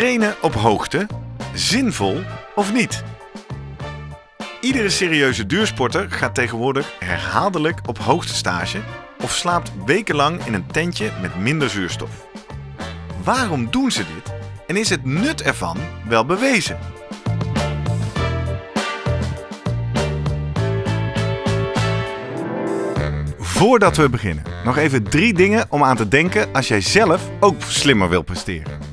Trainen op hoogte, zinvol of niet? Iedere serieuze duursporter gaat tegenwoordig herhaaldelijk op hoogtestage of slaapt wekenlang in een tentje met minder zuurstof. Waarom doen ze dit en is het nut ervan wel bewezen? Voordat we beginnen, nog even drie dingen om aan te denken als jij zelf ook slimmer wil presteren.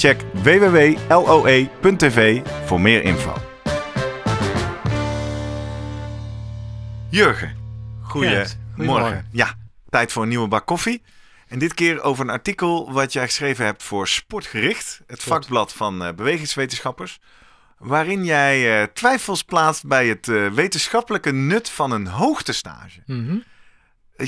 Check www.loe.tv voor meer info. Jurgen, goedemorgen. Ja, tijd voor een nieuwe bak koffie. En dit keer over een artikel wat jij geschreven hebt voor Sportgericht, het vakblad van eh, bewegingswetenschappers. Waarin jij eh, twijfels plaatst bij het eh, wetenschappelijke nut van een hoogtestage. Mm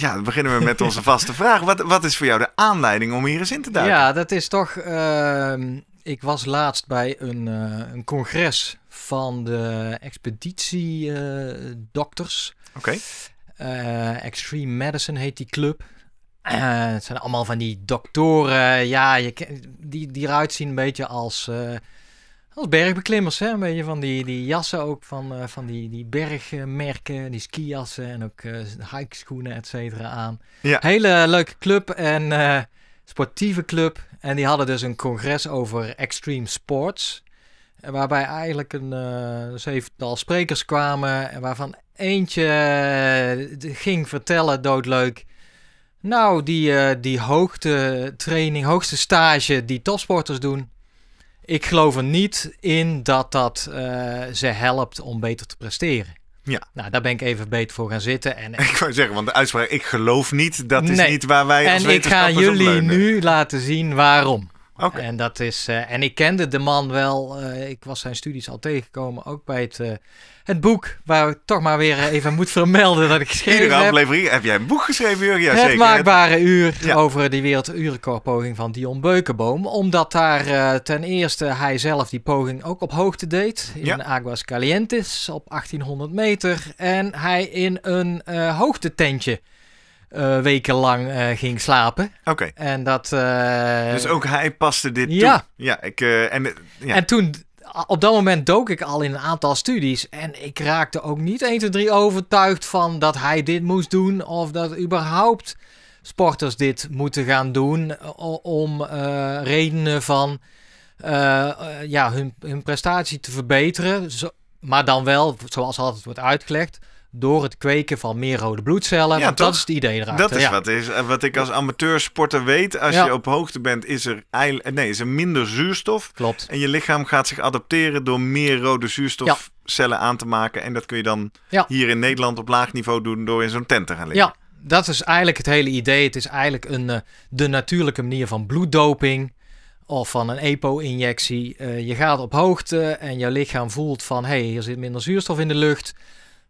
ja, dan beginnen we met onze vaste vraag. Wat, wat is voor jou de aanleiding om hier eens in te duiken? Ja, dat is toch. Ehm, ik was laatst bij een, eh, een congres van de expeditiedokters. Eh, uh, Oké. Eh, Extreme Medicine heet die club. het zijn allemaal van die doktoren. Ja, je, die, die eruit zien een beetje als als bergbeklimmers, hè? een beetje van die, die jassen ook, van, eh, van die, die bergmerken, die skijassen en ook uh, hikeschoenen, et cetera, aan. Ja. Hele leuke club en eh, sportieve club. En die hadden dus een congres over extreme sports. Waarbij eigenlijk een uh, zevental dus sprekers kwamen, en waarvan eentje ging vertellen, doodleuk... Nou, die, die hoogte training, hoogste stage die topsporters doen ik geloof er niet in dat dat eh, ze helpt om beter te presteren. Ja. Nou, daar ben ik even beter voor gaan zitten. En, ik wou zeggen, want de uitspraak ik geloof niet, dat is niet waar wij als En ik ga jullie nu laten zien waarom. En, dat is, eh, en ik kende de man wel. Eh, ik was zijn studies al tegengekomen. Ook bij het, eh, het boek. Waar ik toch maar weer even moet vermelden dat ik geschreven heb. aflevering heb jij een boek geschreven, Jurgen? Ja, het maakbare uur over die werelduurrecordpoging van Dion Beukenboom. Omdat daar ten eerste hij zelf die poging ook op hoogte deed. In Aguas Calientes op 1800 meter. En hij in een hoogtetentje eh, wekenlang eh, ging slapen. Oké. En dat... Eh, dus ook hij paste dit ja. toe? Ja. Ik, en, ja. en toen op dat moment dook ik al in een aantal studies. En ik raakte ook niet 1, 2, 3 overtuigd van dat hij dit moest doen. Of dat überhaupt sporters dit moeten gaan doen. Om redenen van ja, hun, hun prestatie te verbeteren. maar dan wel, zoals altijd wordt uitgelegd, door het kweken van meer rode bloedcellen. Ja, dat is het idee erachter. Dat is, wat, is wat ik als amateursporter weet. Als je op hoogte bent, is er, eh, nee, is er minder zuurstof. Klopt. En je lichaam gaat zich adapteren door meer rode zuurstofcellen aan te maken. En dat kun je dan hier in Nederland op laag niveau doen door in zo'n tent te gaan liggen. Ja, dat is eigenlijk het hele idee. Het is eigenlijk een, eh, de natuurlijke manier van bloeddoping of van een EPO-injectie. Eh, je gaat op hoogte en jouw lichaam voelt van... hé, hey, hier zit minder zuurstof in de lucht.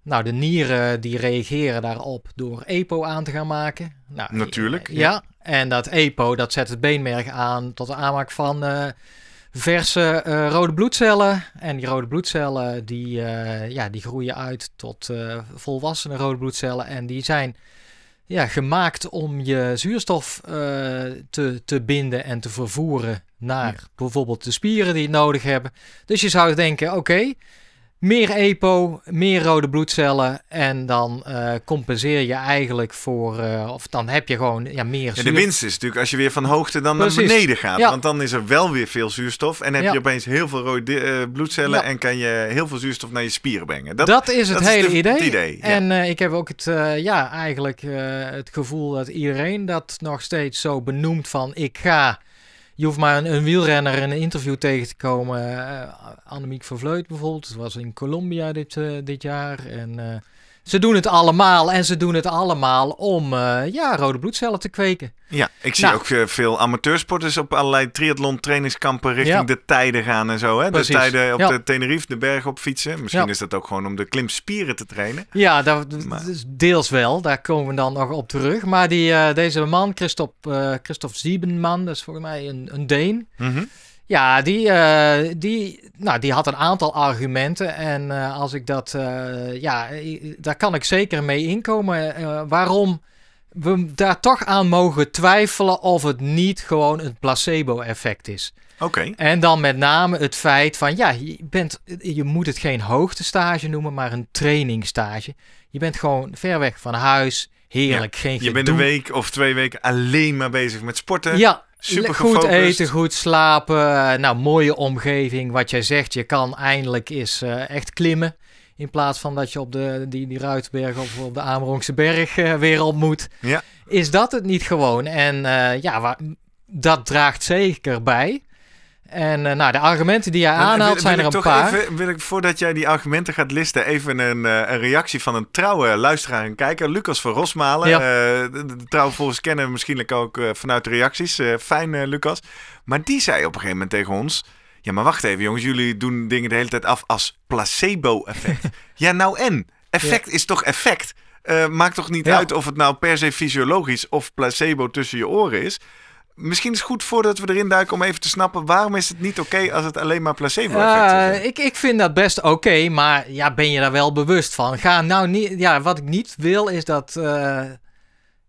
Nou, de nieren die reageren daarop door EPO aan te gaan maken. Nou, Natuurlijk. Ja. en dat EPO dat zet het beenmerg aan tot de aanmaak van eh, verse eh, rode bloedcellen. En die rode bloedcellen die, eh, ja, die groeien uit tot volwassenen rode bloedcellen. En die zijn ja, gemaakt om je zuurstof te, te binden en te vervoeren naar bijvoorbeeld de spieren die het nodig hebben. Dus je zou denken, oké... Meer EPO, meer rode bloedcellen en dan uh, compenseer je eigenlijk voor, eh, of dan heb je gewoon ja, meer zuur. Ja, de winst is natuurlijk als je weer van hoogte dan naar beneden gaat, want dan is er wel weer veel zuurstof en heb je opeens heel veel rode eh, bloedcellen en kan je heel veel zuurstof naar je spieren brengen. Dat, dat is het hele idee. idee. En ik heb ook het, ja, eigenlijk het gevoel dat iedereen dat nog steeds zo benoemt van ik ga je hoeft maar een, wielrenner in een interview tegen te komen. Uh, Annemiek van Vleut bijvoorbeeld. Dat was in Colombia dit, eh, dit jaar. En eh, ze doen het allemaal en ze doen het allemaal om eh, ja, rode bloedcellen te kweken. Ja, ik zie nou. ook eh, veel amateursporters op allerlei triathlon trainingskampen richting de tijden gaan en zo. Hè? Precies. De tijden op de Tenerife, de berg op fietsen. Misschien is dat ook gewoon om de klimspieren te trainen. Ja, dat maar... deels wel. Daar komen we dan nog op terug. Maar die, eh, deze man, Christophe, Christophe Siebenman, dat is volgens mij een, een Deen. Mhm. Ja, die, eh, die, nou, die had een aantal argumenten. En eh, als ik dat, eh, ja, daar kan ik zeker mee inkomen. waarom we daar toch aan mogen twijfelen of het niet gewoon een placebo-effect is. Oké. En dan met name het feit van, ja, je, bent, je moet het geen hoogtestage noemen, maar een trainingstage. Je bent gewoon ver weg van huis. Heerlijk, geen gedoe. Je bent een week of twee weken alleen maar bezig met sporten. Ja, Super goed eten, goed slapen. Eh, nou, mooie omgeving. Wat jij zegt, je kan eindelijk eens eh, echt klimmen. In plaats van dat je op de, die, die Ruitenberg of op de Amerongse berg eh, weer op moet. Ja. Is dat het niet gewoon? En ja, dat draagt zeker bij. En eh, nou, de argumenten die jij aanhaalt zijn er een paar. wil ik, voordat jij die argumenten gaat listen, even een, eh, een reactie van een trouwe luisteraar en kijker. Lucas van Rosmalen. Ja. Eh, de, de trouwvolgers kennen hem misschien ook vanuit de reacties. fijn, Lucas. Maar die zei op een gegeven moment tegen ons... Ja, maar wacht even jongens. Jullie doen dingen de hele tijd af als placebo-effect. ja, nou en? Effect is toch effect? maakt toch niet uit of het nou per se fysiologisch of placebo tussen je oren is misschien is het goed voordat we erin duiken om even te snappen waarom is het niet oké als het alleen maar placebo effect eh, is. ik, ik vind dat best oké, maar ja, ben je daar wel bewust van? Ga nou niet. Ja, wat ik niet wil is dat eh,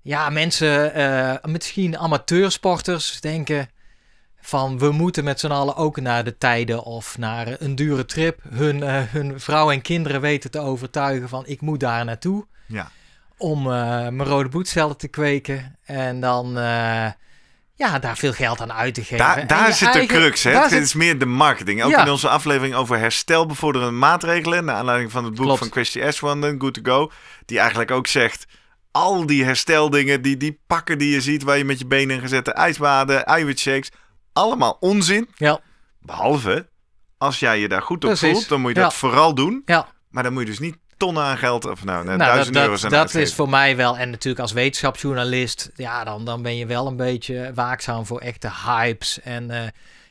ja, mensen, eh, misschien amateursporters, denken van we moeten met z'n allen ook naar de tijden of naar een dure trip hun, hun vrouw en kinderen weten te overtuigen van ik moet daar naartoe. Ja. Om mijn rode boetcellen te kweken. En dan ja, daar veel geld aan uit te geven. Daar, zit de crux. Hè? Het is meer de marketing. Ook in onze aflevering over herstelbevorderende maatregelen. Naar aanleiding van het boek van Christy Ashwanden, Good to Go. Die eigenlijk ook zegt. Al die hersteldingen, die, die pakken die je ziet, waar je met je benen in gezette ijsbaden, eiwitshakes. Allemaal onzin. Ja. Behalve als jij je daar goed op voelt, dan moet je dat vooral doen. Ja. Maar dan moet je dus niet ton aan geld. Of nou, nou, duizend dat, euro's aan Dat is voor mij wel. En natuurlijk als wetenschapsjournalist, ja, dan, dan ben je wel een beetje waakzaam voor echte hypes. En eh,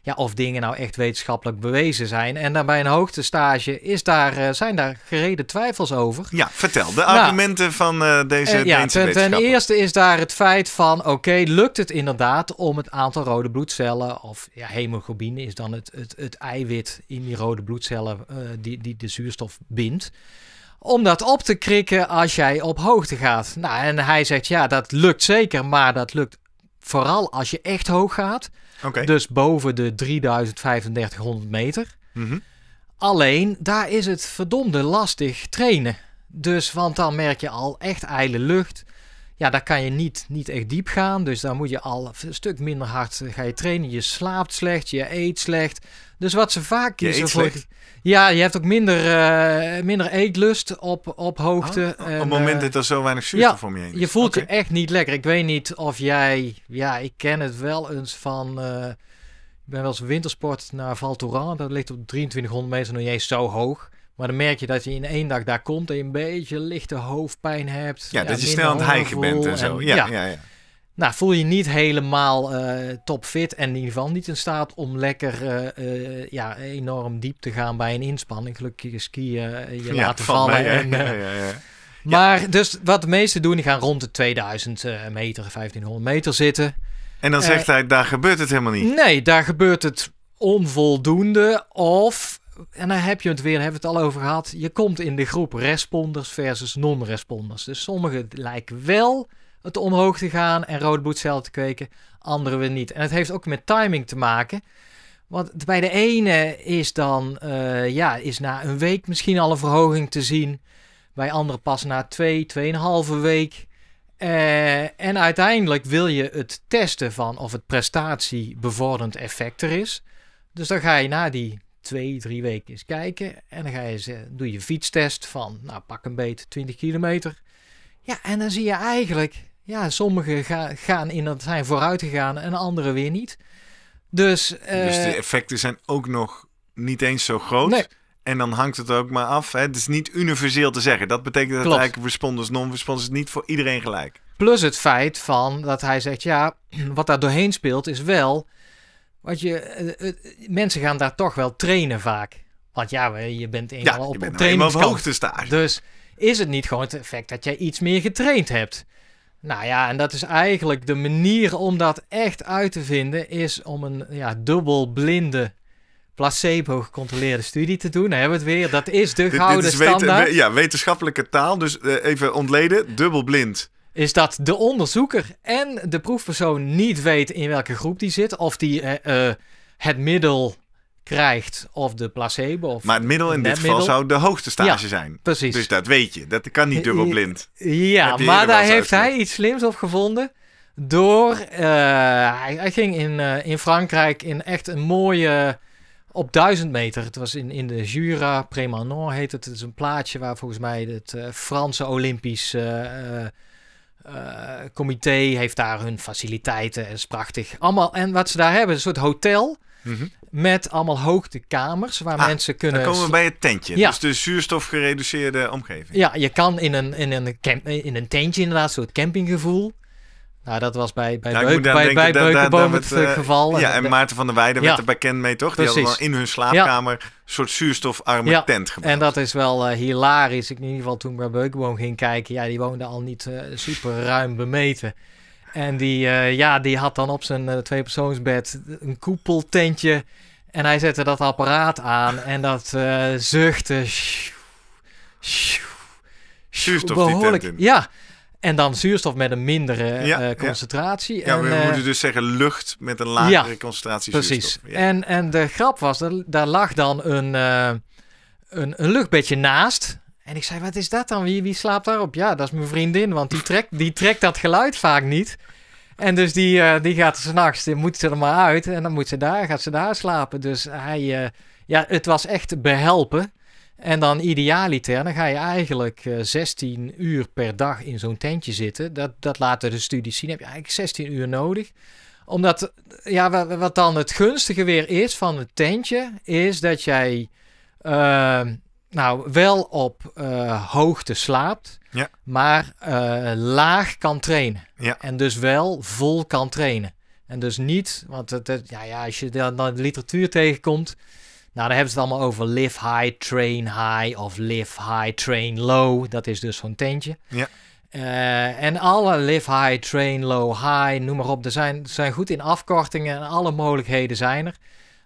ja, of dingen nou echt wetenschappelijk bewezen zijn. En dan bij een hoogtestage is daar, eh, zijn daar gereden twijfels over. Ja, vertel. De nou, argumenten van eh, deze uh, ja, ten, eerste is daar het feit van... oké, lukt het inderdaad om het aantal rode bloedcellen... of ja, hemoglobine is dan het, het, het eiwit in die rode bloedcellen... die, die de zuurstof bindt om dat op te krikken als jij op hoogte gaat. Nou, en hij zegt ja, dat lukt zeker, maar dat lukt vooral als je echt hoog gaat. Dus boven de 3500 meter. Mhm. Alleen daar is het verdomde lastig trainen. Dus want dan merk je al echt ijle lucht ja, daar kan je niet, niet echt diep gaan. Dus daar moet je al een stuk minder hard eh, ga je trainen. Je slaapt slecht, je eet slecht. Dus wat ze vaak kiezen voor... Ja, je hebt ook minder, eh, minder eetlust op, op hoogte. Oh, op het moment eh, dat er zo weinig zuurstof voor om je heen je voelt je echt niet lekker. Ik weet niet of jij... Ja, ik ken het wel eens van... ik ben wel eens wintersport naar Val Thorens. Dat ligt op 2300 meter, nog niet zo hoog. Maar dan merk je dat je in één dag daar komt en je een beetje lichte hoofdpijn hebt. Ja, dat je snel aan het hijgen bent en zo. ja, ja. ja, Nou, voel je niet helemaal eh, topfit en in ieder geval niet in staat om lekker eh, eh, ja, enorm diep te gaan bij een inspanning. Gelukkig skiën, je laten vallen. Maar dus wat de meesten doen, die gaan rond de 2000 meter, 1500 meter zitten. En dan zegt hij, daar gebeurt het helemaal niet. Nee, daar gebeurt het onvoldoende. Of en daar heb je het weer, hebben we het al over gehad. Je komt in de groep responders versus non-responders. Dus sommigen lijken wel het omhoog te gaan en rode bloedcellen te kweken, anderen weer niet. En het heeft ook met timing te maken. Want bij de ene is dan, eh, ja, is na een week misschien al een verhoging te zien. Bij anderen pas na twee, tweeënhalve week. Eh, en uiteindelijk wil je het testen van of het prestatiebevorderend effect er is. Dus dan ga je na die twee, drie weken eens kijken. En dan ga je, doe je fietstest van, nou pak een beet, 20 kilometer. Ja, en dan zie je eigenlijk, ja, sommigen ga, gaan in dat zijn vooruit gegaan en anderen weer niet. Dus, dus de eh, effecten zijn ook nog niet eens zo groot. En dan hangt het ook maar af. Hè? Het is niet universeel te zeggen. Dat betekent dat eigenlijk responders, non-responders niet voor iedereen gelijk. Plus het feit van dat hij zegt, ja, wat daar doorheen speelt is wel want je, eh, eh, mensen gaan daar toch wel trainen vaak. Want ja, je bent in ja, op, je bent nou op staan. Dus is het niet gewoon het effect dat jij iets meer getraind hebt? Nou ja, en dat is eigenlijk de manier om dat echt uit te vinden, is om een ja, dubbelblinde placebo gecontroleerde studie te doen. Dan hebben we het weer. Dat is de gouden dit, dit is standaard. ja, wetenschappelijke taal. Dus eh, even ontleden, dubbelblind is dat de onderzoeker en de proefpersoon niet weten in welke groep die zit. Of die eh, eh, het middel krijgt of de placebo. Of maar het middel in dit geval zou de hoogste stage zijn. Precies. Dus dat weet je. Dat kan niet dubbelblind. Ja, maar daar heeft hij iets slims op gevonden. Door, eh, hij, ging in, in Frankrijk in echt een mooie, op duizend meter. Het was in, in de Jura, Prémanon heet het. Het is een plaatsje waar volgens mij het Franse Olympisch het eh, comité heeft daar hun faciliteiten. is prachtig. Allemaal, en wat ze daar hebben, een soort hotel. Mhm. Met allemaal hoogtekamers waar ah, mensen kunnen. Dan komen we bij het tentje. Dus de zuurstofgereduceerde omgeving. Ja, je kan in een, in een, in een tentje inderdaad, een soort campinggevoel. Nou, dat was bij, bij, Beuk, bij, bij Beukenboom het eh, eh, geval. Ja, en Maarten van der Weijden werd er bekend mee, toch? Die hadden in hun slaapkamer een soort zuurstofarme tent Ja. En dat is wel eh, hilarisch. Ik in ieder geval toen bij Beukenboom ging kijken. Ja, die woonde al niet super ruim bemeten. En die, ja, die had dan op zijn tweepersoonsbed een koepeltentje. En hij zette dat apparaat aan en dat zuchtte. sjoe, sjoe, behoorlijk, Ja. En dan zuurstof met een mindere eh, concentratie. Ja, we eh, moeten dus zeggen lucht met een lagere concentratie precies. zuurstof. Precies. En, en de grap was, daar, daar lag dan een, eh, een, een luchtbedje naast. En ik zei, wat is dat dan? Wie, wie slaapt daarop? Ja, dat is mijn vriendin, want die trekt, die trekt dat geluid vaak niet. En dus die, die gaat s'nachts, moet ze er maar uit. En dan moet ze daar, gaat ze daar slapen. Dus hij, ja, het was echt behelpen. En dan idealiter, dan ga je eigenlijk 16 eh, uur per dag in zo'n tentje zitten. Dat, dat laten de studies zien. heb je eigenlijk 16 uur nodig. Omdat, ja, wat dan het gunstige weer is van het tentje, is dat jij ehm, nou wel op eh, hoogte slaapt, maar eh, laag kan trainen. En dus wel vol kan trainen. En dus niet, want het, ja, ja, als je dan de literatuur tegenkomt, nou, daar hebben ze het allemaal over live high, train high of live high, train low. Dat is dus zo'n tentje. Ja. Eh, en alle live high, train low, high, noem maar op. Er zijn, zijn goed in afkortingen en alle mogelijkheden zijn er.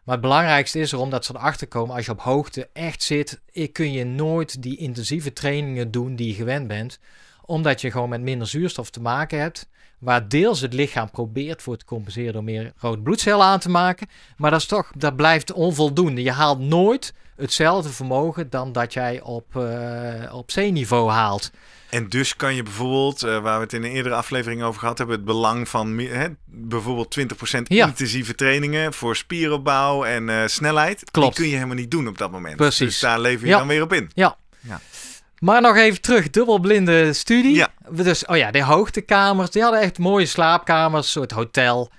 Maar het belangrijkste is erom dat ze erachter komen als je op hoogte echt zit. Kun je nooit die intensieve trainingen doen die je gewend bent. Omdat je gewoon met minder zuurstof te maken hebt waar deels het lichaam probeert voor te compenseren door meer rood bloedcellen aan te maken. Maar dat, is toch, dat blijft onvoldoende. Je haalt nooit hetzelfde vermogen dan dat jij op, uh, op zeeniveau haalt. En dus kan je bijvoorbeeld, eh, waar we het in een eerdere aflevering over gehad hebben, het belang van bijvoorbeeld 20% intensieve trainingen voor spieropbouw en eh, snelheid. Klopt. Die kun je helemaal niet doen op dat moment. Precies. Dus daar lever je dan weer op in. Ja. ja. Maar nog even terug, dubbelblinde studie. Ja. Dus, oh ja, de hoogtekamers, die hadden echt mooie slaapkamers, soort hotel.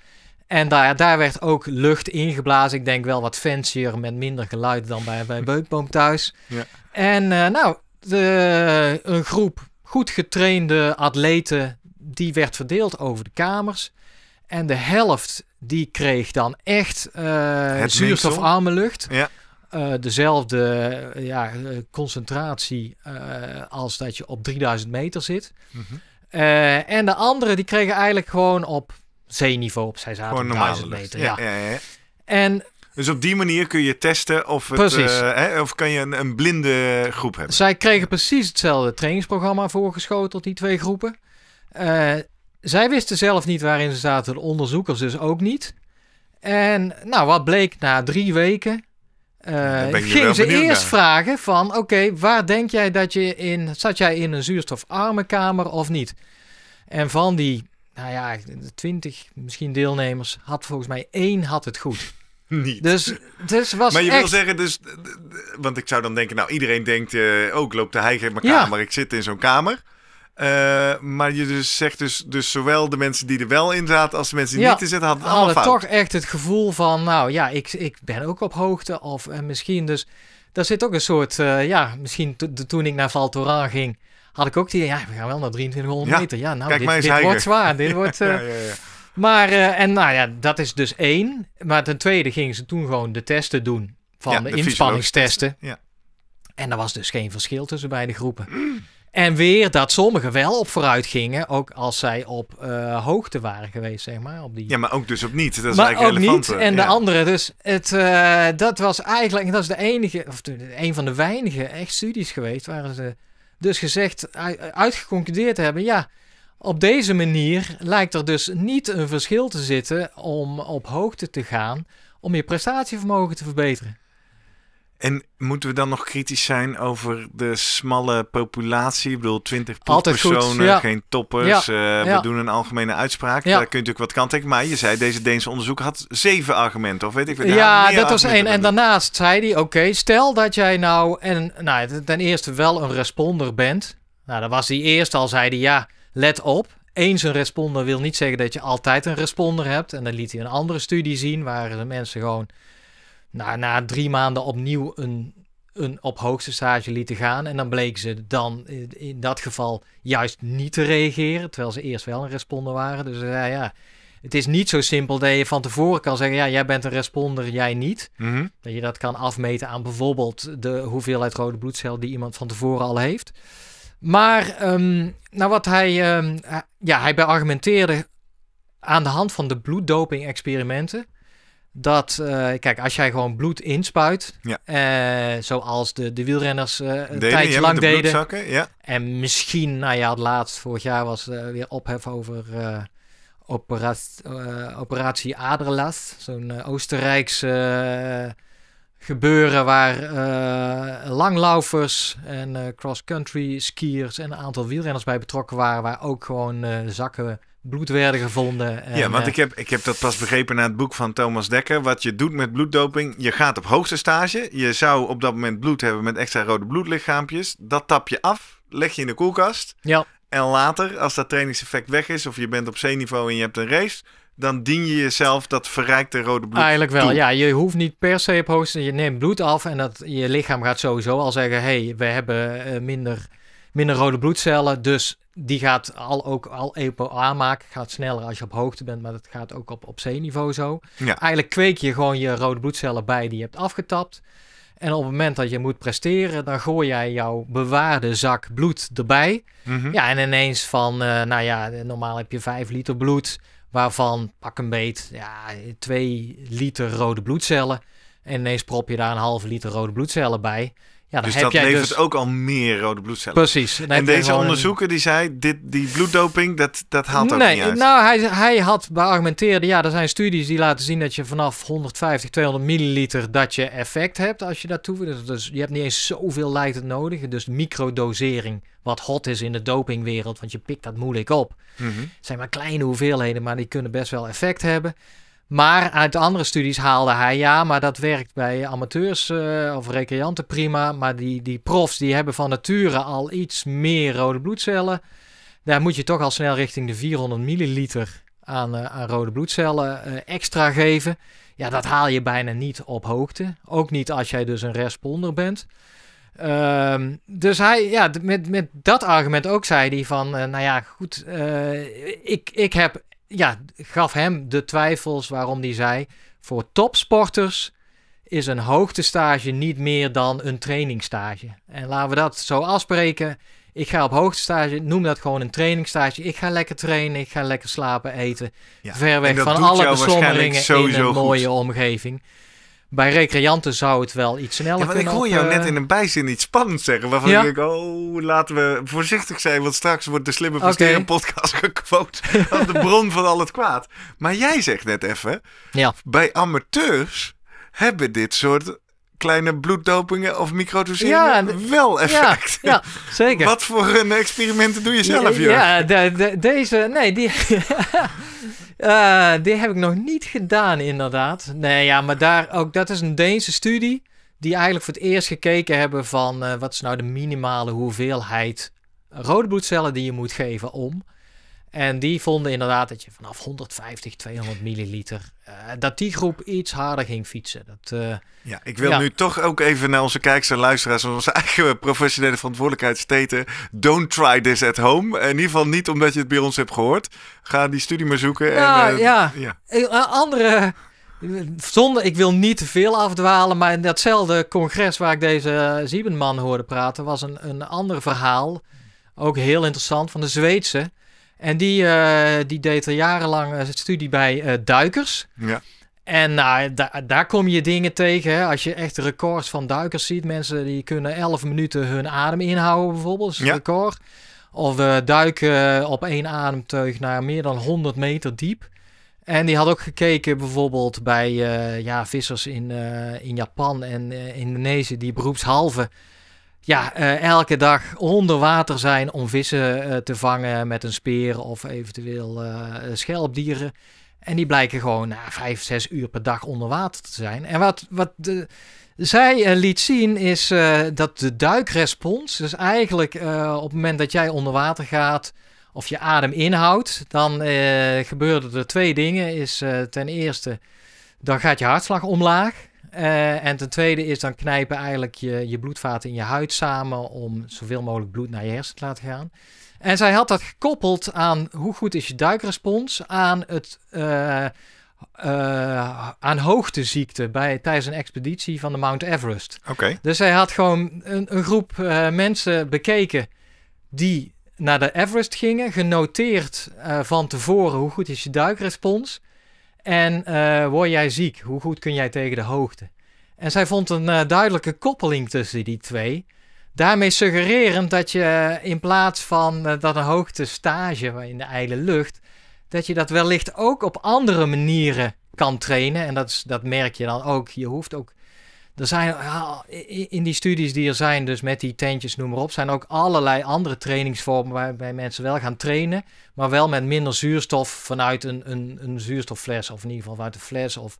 En daar, daar werd ook lucht ingeblazen. Ik denk wel wat fancier met minder geluid dan bij, bij Beukboom thuis. Ja. En eh, nou, de, een groep goed getrainde atleten, die werd verdeeld over de kamers. En de helft die kreeg dan echt eh, zuurstofarme lucht. Ja. Eh, dezelfde eh, ja, eh, concentratie als dat je op 3000 meter zit. Mhm. en de anderen die kregen eigenlijk gewoon op zeeniveau, op 6000 meter. Ja. ja. ja, En dus op die manier kun je testen of, het, hè, of kan je een, een, blinde groep hebben. Zij kregen precies hetzelfde trainingsprogramma voorgeschoteld, die twee groepen. zij wisten zelf niet waarin ze zaten, de onderzoekers dus ook niet. En nou, wat bleek na drie weken? gingen ze eerst vragen van, oké, waar denk jij dat je in, zat jij in een zuurstofarme kamer of niet? En van die, nou ja, 20 misschien deelnemers, had volgens mij één had het goed. Niet. Dus, dus was maar je wil zeggen, dus, want ik zou dan denken, nou iedereen denkt, eh, ook uh, oh, ik loop te in mijn kamer, ik zit in zo'n kamer. Eh, maar je dus zegt dus, dus zowel de mensen die er wel in zaten als de mensen die niet in zitten hadden het allemaal hadden fout. toch echt het gevoel van, nou ja, ik, ik ben ook op hoogte. Of eh, misschien dus, daar zit ook een soort, eh, ja, misschien toen ik naar Val Thorens ging, had ik ook die, ja, we gaan wel naar 2300 meter. Ja, nou, dit, wordt zwaar. Dit ja, wordt... Maar, en nou ja, dat is dus één. Maar ten tweede gingen ze toen gewoon de testen doen van de, de inspanningstesten. En er was dus geen verschil tussen beide groepen. En weer dat sommigen wel op vooruit gingen, ook als zij op eh, hoogte waren geweest, zeg maar. Op die... Ja, maar ook dus op niet. Dat is eigenlijk ook relevant. Niet. Eh, en de andere, dus het, eh, dat was eigenlijk, dat is de enige, of de, een van de weinige echt studies geweest, waar ze dus gezegd, uitgeconcludeerd hebben, ja, op deze manier lijkt er dus niet een verschil te zitten om op hoogte te gaan, om je prestatievermogen te verbeteren. En moeten we dan nog kritisch zijn over de smalle populatie? Ik bedoel, 20 personen, geen toppers. Eh, we doen een algemene uitspraak. Daar kun je natuurlijk wat kanttekenen. Maar je zei, deze Deense onderzoek had zeven argumenten. Of weet ik wat. Ja, dat was één. En daarnaast zei hij, oké, stel dat jij nou, en, nou ten eerste wel een responder bent. Nou, dan was hij eerst al, zei hij, ja, let op. Eens een responder wil niet zeggen dat je altijd een responder hebt. En dan liet hij een andere studie zien waar de mensen gewoon nou, na drie maanden opnieuw een, een op hoogste stage lieten gaan. En dan bleek ze dan in dat geval juist niet te reageren, terwijl ze eerst wel een responder waren. Dus ja, ja. Het is niet zo simpel dat je van tevoren kan zeggen: ja, jij bent een responder, jij niet. Mhm. Dat je dat kan afmeten aan bijvoorbeeld de hoeveelheid rode bloedcel die iemand van tevoren al heeft. Maar ehm, nou wat hij, ehm, ja, hij beargumenteerde aan de hand van de bloeddoping-experimenten dat, eh, kijk, als jij gewoon bloed inspuit, eh, zoals de, de wielrenners uh, een deden, tijdje lang de deden. Ja. En misschien, nou ja, het laatst vorig jaar was weer ophef over operatie, operatie Aderlast. Zo'n Oostenrijkse gebeuren waar langlaufers en cross-country skiers en een aantal wielrenners bij betrokken waren, waar ook gewoon zakken bloed werden gevonden. ja, want eh, ik heb, ik heb dat pas begrepen na het boek van Thomas Dekker. Wat je doet met bloeddoping, je gaat op hoogste stage. Je zou op dat moment bloed hebben met extra rode bloedlichaampjes. Dat tap je af, leg je in de koelkast. Ja. En later, als dat trainingseffect weg is, of je bent op zeeniveau en je hebt een race, dan dien je jezelf dat verrijkte rode bloed. Eigenlijk wel, ja. Je hoeft niet per se op hoogste. Je neemt bloed af en dat, je lichaam gaat sowieso al zeggen: hé, hey, we hebben eh, minder, minder rode bloedcellen. Dus die gaat al ook al EPO aanmaken. Gaat sneller als je op hoogte bent, maar dat gaat ook op, op zeeniveau zo. Eigenlijk kweek je gewoon je rode bloedcellen bij die je hebt afgetapt. En op het moment dat je moet presteren, dan gooi jij jouw bewaarde zak bloed erbij. Mhm. Ja, en ineens van, eh, nou ja, normaal heb je 5 liter bloed, waarvan pak een beet, ja, 2 liter rode bloedcellen. En ineens prop je daar een halve liter rode bloedcellen bij. Ja, dus heb dat jij levert dus... ook al meer rode bloedcellen. Precies. En, deze onderzoeker die zei, dit, die bloeddoping, dat, dat haalt ook niet uit. Nou, hij, hij had beargumenteerd, ja, er zijn studies die laten zien dat je vanaf 150, 200 milliliter dat je effect hebt als je dat toevoegt. Dus je hebt niet eens zoveel het nodig. Dus microdosering, wat hot is in de dopingwereld, want je pikt dat moeilijk op. Mhm. zijn maar kleine hoeveelheden, maar die kunnen best wel effect hebben. Maar uit andere studies haalde hij, ja, maar dat werkt bij amateurs eh, of recreanten prima. Maar die, die profs, die hebben van nature al iets meer rode bloedcellen. Daar moet je toch al snel richting de 400 milliliter aan, eh, aan rode bloedcellen eh, extra geven. Ja, dat haal je bijna niet op hoogte. Ook niet als jij dus een responder bent. Ehm, dus hij, ja, met, met dat argument ook zei hij van, nou ja, goed, ik, ik heb ja, gaf hem de twijfels waarom hij zei: voor topsporters is een hoogtestage niet meer dan een trainingstage. En laten we dat zo afspreken. Ik ga op hoogtestage, noem dat gewoon een trainingstage. Ik ga lekker trainen, ik ga lekker slapen, eten. Ja, ver weg van alle beslommeringen in een mooie omgeving. Bij recreanten zou het wel iets sneller ja, kunnen. Ik hoor jou eh, net in een bijzin iets spannends zeggen. Waarvan ik denk, oh, laten we voorzichtig zijn. Want straks wordt de Slimme Versteren podcast gequote als de bron van al het kwaad. Maar jij zegt net even, ja. bij amateurs hebben dit soort kleine bloeddopingen of microdoseringen ja, wel effect. Ja, ja, zeker. Wat voor een experimenten doe je zelf, joh? Ja, deze, nee, die, eh, die heb ik nog niet gedaan, inderdaad. Nee, ja, maar daar ook, dat is een Deense studie die eigenlijk voor het eerst gekeken hebben van eh, wat is nou de minimale hoeveelheid rode bloedcellen die je moet geven om en die vonden inderdaad dat je vanaf 150, 200 milliliter, eh, dat die groep iets harder ging fietsen. Dat, eh, ja, ik wil nu toch ook even naar onze kijkers en luisteraars, onze eigen professionele verantwoordelijkheid steten. Don't try this at home. In ieder geval niet omdat je het bij ons hebt gehoord. Ga die studie maar zoeken. Ja, en, nou, eh, ja, ja. andere zonder, ik wil niet te veel afdwalen, maar in datzelfde congres waar ik deze Siebenman hoorde praten, was een, een ander verhaal. Ook heel interessant van de Zweedse. En die, eh, die deed er jarenlang een eh, studie bij eh, duikers. Ja. En nou, da daar kom je dingen tegen. Hè? Als je echt records van duikers ziet. Mensen die kunnen 11 minuten hun adem inhouden bijvoorbeeld. Dat is ja. een record. Of duiken op één ademteug naar meer dan 100 meter diep. En die had ook gekeken bijvoorbeeld bij ja, vissers in, in Japan en Indonesië. Die beroepshalve ja, eh, elke dag onder water zijn om vissen eh, te vangen met een speer of eventueel eh, schelpdieren. En die blijken gewoon na vijf, zes uur per dag onder water te zijn. En wat, wat de, zij liet zien is dat de duikrespons, dus eigenlijk op het moment dat jij onder water gaat of je adem inhoudt, dan gebeuren er twee dingen. Is ten eerste, dan gaat je hartslag omlaag. Eh, en ten tweede is dan knijpen eigenlijk je, je bloedvaten in je huid samen om zoveel mogelijk bloed naar je hersen te laten gaan. En zij had dat gekoppeld aan hoe goed is je duikrespons aan het... Eh, eh, aan hoogteziekte bij, tijdens een expeditie van de Mount Everest. Oké. Dus hij had gewoon een, een groep mensen bekeken die naar de Everest gingen, genoteerd van tevoren hoe goed is je duikrespons. En eh, word jij ziek? Hoe goed kun jij tegen de hoogte? En zij vond een eh, duidelijke koppeling tussen die twee. Daarmee suggererend dat je eh, in plaats van dat een stage in de ijle lucht, dat je dat wellicht ook op andere manieren kan trainen. En dat, is, dat merk je dan ook. Je hoeft ook er zijn in die studies die er zijn, dus met die tentjes, noem maar op, zijn ook allerlei andere trainingsvormen waarbij mensen wel gaan trainen, maar wel met minder zuurstof vanuit een, een, een zuurstoffles, of in ieder geval vanuit een fles, of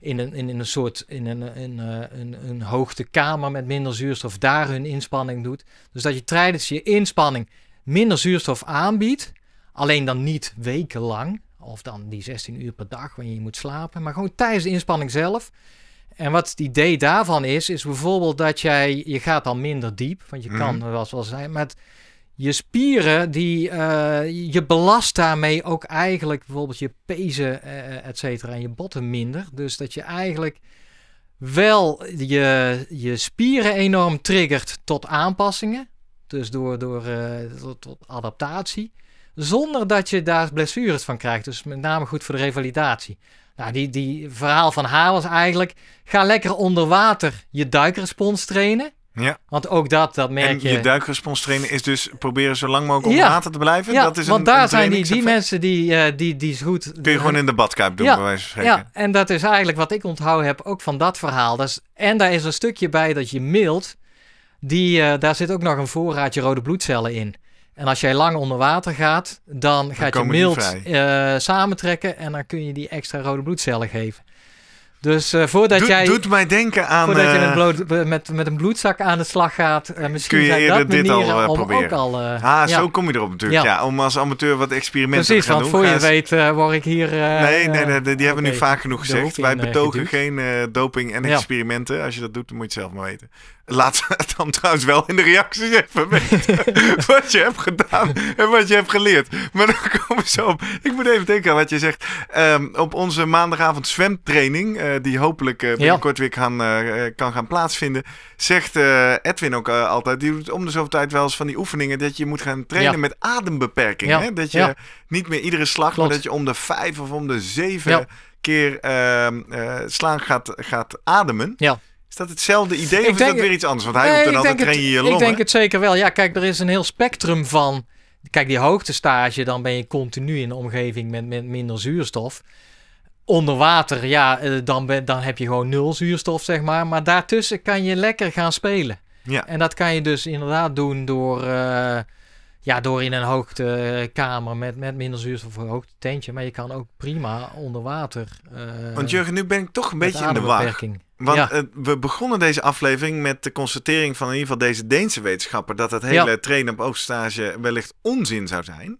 in een, in, een soort in een, eh, een, een hoogtekamer met minder zuurstof, daar hun inspanning doet. Dus dat je tijdens je inspanning minder zuurstof aanbiedt, alleen dan niet wekenlang, of dan die 16 uur per dag wanneer je moet slapen, maar gewoon tijdens de inspanning zelf en wat het idee daarvan is, is bijvoorbeeld dat jij, je gaat al minder diep, want je mhm. kan wel wel zijn, maar je spieren, die, eh, je belast daarmee ook eigenlijk bijvoorbeeld je pezen, uh, et cetera, en je botten minder. Dus dat je eigenlijk wel je, je spieren enorm triggert tot aanpassingen, dus door, door eh, tot, tot adaptatie zonder dat je daar blessures van krijgt. Dus met name goed voor de revalidatie. Nou, die, die verhaal van haar was eigenlijk: ga lekker onder water je duikrespons trainen. Ja. Want ook dat, dat merk en je. je duikrespons trainen is dus proberen zo lang mogelijk onder water te blijven. Ja, dat is want daar zijn die, die mensen die, uh, die, die is goed... Kun je gewoon in de badkuip doen, ja, bij wijze van spreken. Ja, en dat is eigenlijk wat ik onthouden heb ook van dat verhaal. en daar is een stukje bij dat je milt, Die, eh, daar zit ook nog een voorraadje rode bloedcellen in. En als jij lang onder water gaat, dan gaat je mild eh, samentrekken en dan kun je die extra rode bloedcellen geven. Dus eh, voordat Doe, jij. Doet mij denken aan. Voordat je eh, met, met, een bloedzak aan de slag gaat. Eh, misschien kun je dat dit al proberen. Ook al, ah, ja. zo kom je erop natuurlijk. Ja. om als amateur wat experimenten te gaan doen. Precies, want voor je weet word ik hier. nee, nee, nee, die hebben we nu vaak genoeg gezegd. Wij betogen geen doping en experimenten. Als je dat doet, dan moet je het zelf maar weten. Laat het dan trouwens wel in de reacties even weten. wat je hebt gedaan en wat je hebt geleerd. Maar dan komen we zo op. Ik moet even denken aan wat je zegt. Ehm, op onze maandagavond zwemtraining eh, die hopelijk eh, binnenkort weer eh, kan gaan plaatsvinden. Zegt Edwin ook altijd, die doet om de zoveel tijd wel eens van die oefeningen dat je moet gaan trainen met adembeperking. Hè? Dat je niet meer iedere slag, maar dat je om de vijf of om de zeven keer ehm, slaan gaat, gaat ademen. Ja. Is dat hetzelfde idee of is dat weer iets anders? Want hij nee, doet dan altijd train je je longen. Ik denk het zeker wel. Ja, kijk, er is een heel spectrum van... Kijk, die hoogtestage, dan ben je continu in een omgeving met, met minder zuurstof onder water, ja, eh, dan, ben, dan heb je gewoon nul zuurstof, zeg maar. Maar daartussen kan je lekker gaan spelen. Ja. En dat kan je dus inderdaad doen door, eh, ja, door in een hoogtekamer met, met minder zuurstof of een tentje. Maar je kan ook prima onder water. Eh, Want Jurgen, nu ben ik toch een beetje in de war. Want we begonnen deze aflevering met de constatering van in ieder geval deze Deense wetenschapper... dat het hele trainen op oogstage wellicht onzin zou zijn.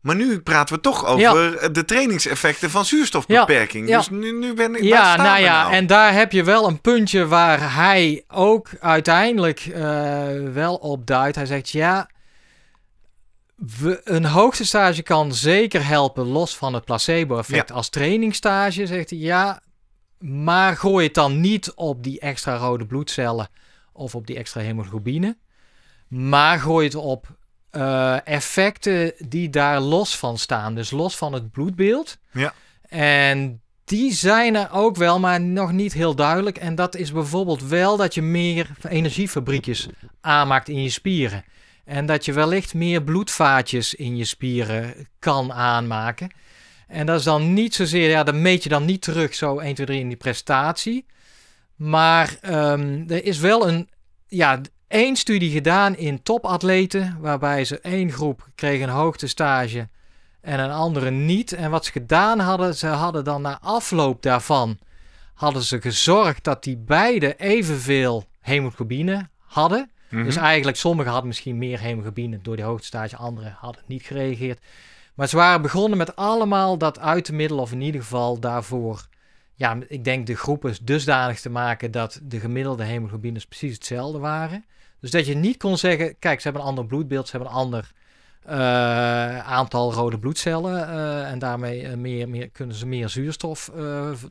Maar nu praten we toch over eh, de trainingseffecten van zuurstofbeperking. Ja, Dus nu, nu ben ik. Ja, nou staan nou ja, en daar heb je wel een puntje waar hij ook uiteindelijk eh, wel op duidt. Hij zegt ja. een hoogtestage kan zeker helpen, los van het placebo-effect. Als trainingstage zegt hij ja, maar gooi het dan niet op die extra rode bloedcellen of op die extra hemoglobine. Maar gooi het op eh, effecten die daar los van staan. Dus los van het bloedbeeld. Ja. En die zijn er ook wel, maar nog niet heel duidelijk. En dat is bijvoorbeeld wel dat je meer energiefabriekjes aanmaakt in je spieren. En dat je wellicht meer bloedvaatjes in je spieren kan aanmaken. En dat is dan niet zozeer, ja, dat meet je dan niet terug zo 1, 2, 3 in die prestatie. Maar ehm, er is wel een, ja, één studie gedaan in topatleten, waarbij ze één groep kreeg een hoogtestage en een andere niet. En wat ze gedaan hadden, ze hadden dan na afloop daarvan, hadden ze gezorgd dat die beide evenveel hemoglobine hadden. Mhm. Dus eigenlijk sommigen hadden misschien meer hemoglobine door die hoogtestage, anderen hadden niet gereageerd. Maar ze waren begonnen met allemaal dat uit te middelen, of in ieder geval daarvoor ja, ik denk de groepen dusdanig te maken dat de gemiddelde hemoglobines precies hetzelfde waren. Dus dat je niet kon zeggen, kijk, ze hebben een ander bloedbeeld, ze hebben een ander eh, aantal rode bloedcellen. Eh, en daarmee eh, meer, meer, kunnen ze meer zuurstof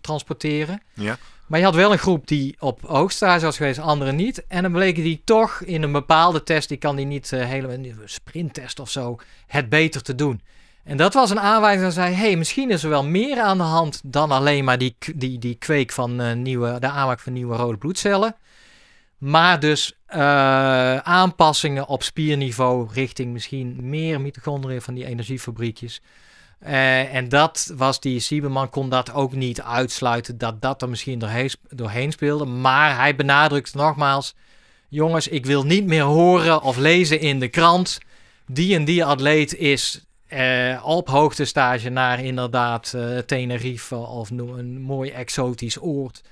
transporteren. Ja. Maar je had wel een groep die op hoogstage was geweest, anderen niet. En dan bleken die toch in een bepaalde test, die kan die niet helemaal, een sprinttest of zo, het beter te doen. En dat was een aanwijzing dat zei: hey, misschien is er wel meer aan de hand dan alleen maar die, die, die kweek van nieuwe, de aanmaak van nieuwe rode bloedcellen. Maar dus eh, aanpassingen op spierniveau richting misschien meer mitochondriën van die energiefabriekjes. Eh, en dat was die Sieberman kon dat ook niet uitsluiten dat dat er misschien doorheen, doorheen speelde. Maar hij benadrukt nogmaals, jongens, ik wil niet meer horen of lezen in de krant. Die en die atleet is uh, op hoogtestage naar inderdaad Tenerife of een mooi exotisch oord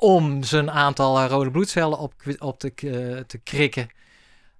om zijn aantal rode bloedcellen op, op te, eh, te krikken.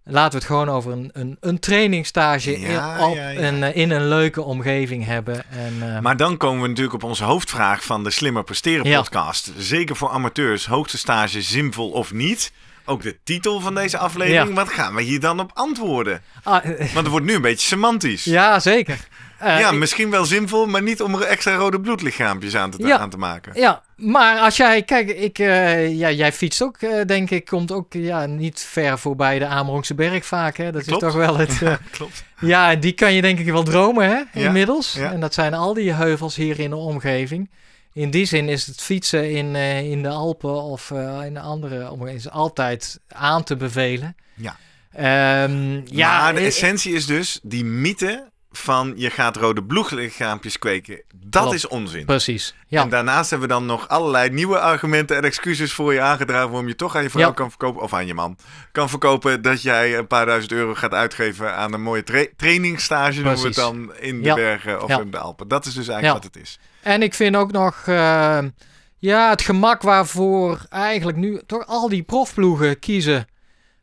Laten we het gewoon over een, een, een trainingstage in, op, Een, eh, in, Een, leuke omgeving hebben. En, eh, Maar dan komen we natuurlijk op onze hoofdvraag van de Slimmer Presteren podcast. Zeker voor amateurs, hoogtestage zinvol of niet? Ook de titel van deze aflevering, wat gaan we hier dan op antwoorden? Ah, Want het wordt nu een beetje semantisch. Ja, zeker. Eh, ja, misschien wel zinvol, maar niet om er extra rode bloedlichaampjes aan te, aan te maken. Ja, maar als jij, kijk, ik, eh, ja, jij fietst ook, eh, denk ik, komt ook ja, niet ver voorbij de Amerongse Berg vaak. Hè? Dat is toch wel het. ja, klopt. Ja, die kan je denk ik wel dromen, hè, inmiddels. En dat zijn al die heuvels hier in de omgeving. In die zin is het fietsen in, in de Alpen of in de andere omgeving altijd aan te bevelen. Ja. Ehm, ja, maar de essentie is dus, die mythe van je gaat rode bloeglichaampjes kweken. Dat is onzin. Precies. Ja. En daarnaast hebben we dan nog allerlei nieuwe argumenten en excuses voor je aangedragen waarom je toch aan je vrouw kan verkopen of aan je man kan verkopen dat jij een paar duizend euro gaat uitgeven aan een mooie tra trainingsstage noemen we het dan in de bergen of in de Alpen. Dat is dus eigenlijk wat het is. En ik vind ook nog eh, ja, het gemak waarvoor eigenlijk nu toch al die profploegen kiezen.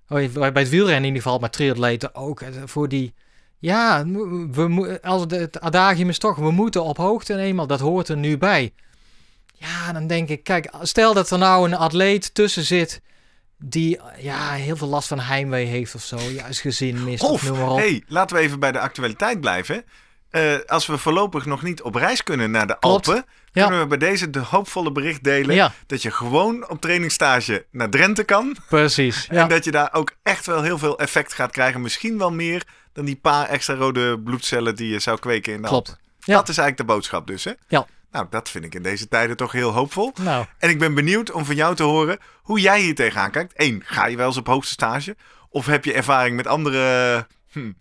Oh, bij het wielrennen in ieder geval, maar triatleten ook. Eh, voor die ja, we, als het adagium is toch, we moeten op hoogte eenmaal, dat hoort er nu bij. Ja, dan denk ik, kijk, stel dat er nou een atleet tussen zit die ja, heel veel last van heimwee heeft of zo. Juist gezin mist of, of noem maar op. hey, laten we even bij de actualiteit blijven. Eh, als we voorlopig nog niet op reis kunnen naar de Alpen, kunnen we bij deze de hoopvolle bericht delen dat je gewoon op trainingstage naar Drenthe kan. Precies. En dat je daar ook echt wel heel veel effect gaat krijgen. Misschien wel meer dan die paar extra rode bloedcellen die je zou kweken in de Klopt. Alpen. Dat is eigenlijk de boodschap dus, hè? Ja. Nou, dat vind ik in deze tijden toch heel hoopvol. Nou. En ik ben benieuwd om van jou te horen hoe jij hier tegenaan kijkt. Eén, ga je wel eens op hoogste stage? Of heb je ervaring met andere hm,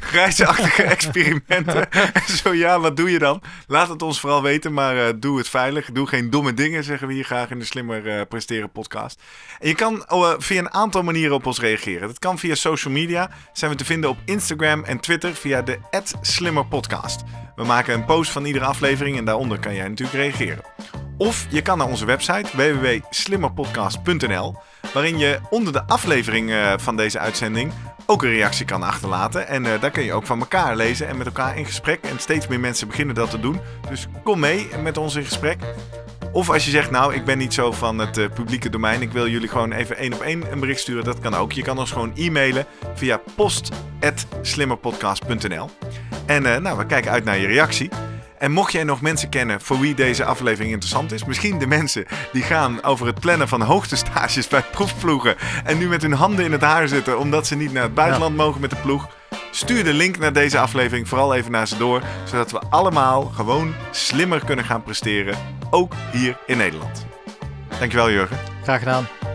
grijsachtige experimenten? Zo ja, wat doe je dan? Laat het ons vooral weten, maar eh, doe het veilig. Doe geen domme dingen, zeggen we hier graag in de Slimmer eh, Presteren podcast. En je kan oh, eh, via een aantal manieren op ons reageren. Dat kan via social media. Zijn we te vinden op Instagram en Twitter via de Slimmer Podcast. We maken een post van iedere aflevering en daaronder kan jij natuurlijk reageren. Of je kan naar onze website www.slimmerpodcast.nl, waarin je onder de aflevering eh, van deze uitzending ook een reactie kan achterlaten. En eh, daar kun je ook van elkaar lezen en met elkaar in gesprek. En steeds meer mensen beginnen dat te doen. Dus kom mee met ons in gesprek. Of als je zegt, nou, ik ben niet zo van het eh, publieke domein. Ik wil jullie gewoon even één op één een bericht sturen. Dat kan ook. Je kan ons gewoon e-mailen via post.slimmerpodcast.nl En uh, nou, we kijken uit naar je reactie. En mocht jij nog mensen kennen voor wie deze aflevering interessant is, misschien de mensen die gaan over het plannen van hoogtestages bij proefploegen en nu met hun handen in het haar zitten omdat ze niet naar het buitenland mogen met de ploeg. Stuur de link naar deze aflevering vooral even naar ze door, zodat we allemaal gewoon slimmer kunnen gaan presteren, ook hier in Nederland. Dankjewel Jurgen. Graag gedaan.